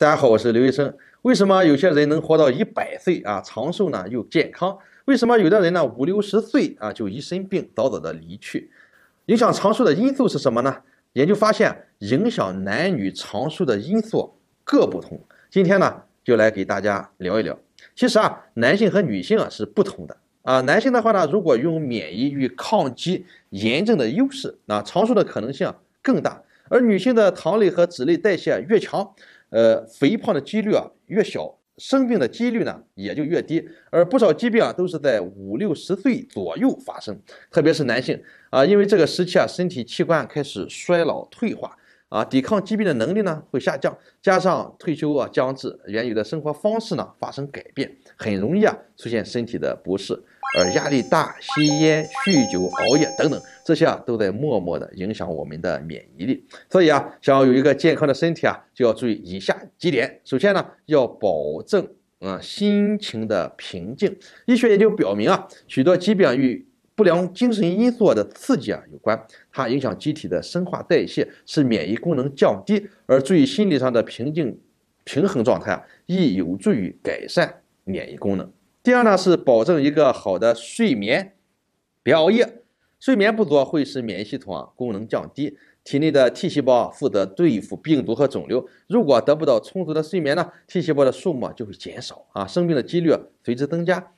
大家好，我是刘医生。为什么有些人能活到一百岁啊，长寿呢又健康？为什么有的人呢五六十岁啊就一身病，早早的离去？影响长寿的因素是什么呢？研究发现，影响男女长寿的因素各不同。今天呢，就来给大家聊一聊。其实啊，男性和女性啊是不同的啊。男性的话呢，如果用免疫与抗击炎症的优势，那长寿的可能性更大。而女性的糖类和脂类代谢越强。呃，肥胖的几率啊越小，生病的几率呢也就越低。而不少疾病啊都是在五六十岁左右发生，特别是男性啊，因为这个时期啊身体器官开始衰老退化。啊，抵抗疾病的能力呢会下降，加上退休啊将至，原有的生活方式呢发生改变，很容易啊出现身体的不适，而压力大、吸烟、酗酒、熬夜等等，这些啊都在默默的影响我们的免疫力。所以啊，想要有一个健康的身体啊，就要注意以下几点。首先呢，要保证啊心情的平静。医学研究表明啊，许多疾病与不良精神因素的刺激啊有关，它影响机体的生化代谢，使免疫功能降低。而注意心理上的平静平衡状态啊，亦有助于改善免疫功能。第二呢是保证一个好的睡眠，别熬夜。睡眠不足会使免疫系统啊功能降低，体内的 T 细胞啊负责对付病毒和肿瘤，如果得不到充足的睡眠呢，T 细胞的数目就会减少啊，生病的几率随之增加。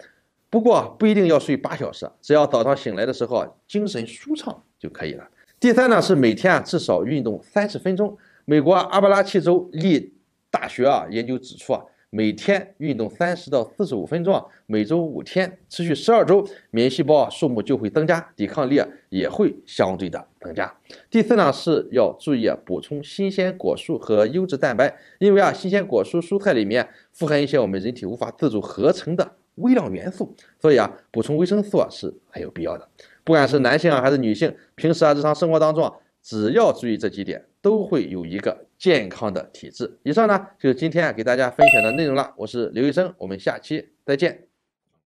不过不一定要睡八小时，只要早上醒来的时候精神舒畅就可以了。第三呢是每天啊至少运动三十分钟。美国阿巴拉契州立大学啊研究指出啊，每天运动三十到四十五分钟，啊，每周五天，持续十二周，免疫细胞啊数目就会增加，抵抗力啊也会相对的增加。第四呢是要注意补充新鲜果蔬和优质蛋白，因为啊新鲜果蔬蔬菜里面富含一些我们人体无法自主合成的。微量元素，所以啊，补充维生素啊是很有必要的。不管是男性啊，还是女性，平时啊，日常生活当中啊，只要注意这几点，都会有一个健康的体质。以上呢，就是今天啊，给大家分享的内容了。我是刘医生，我们下期再见。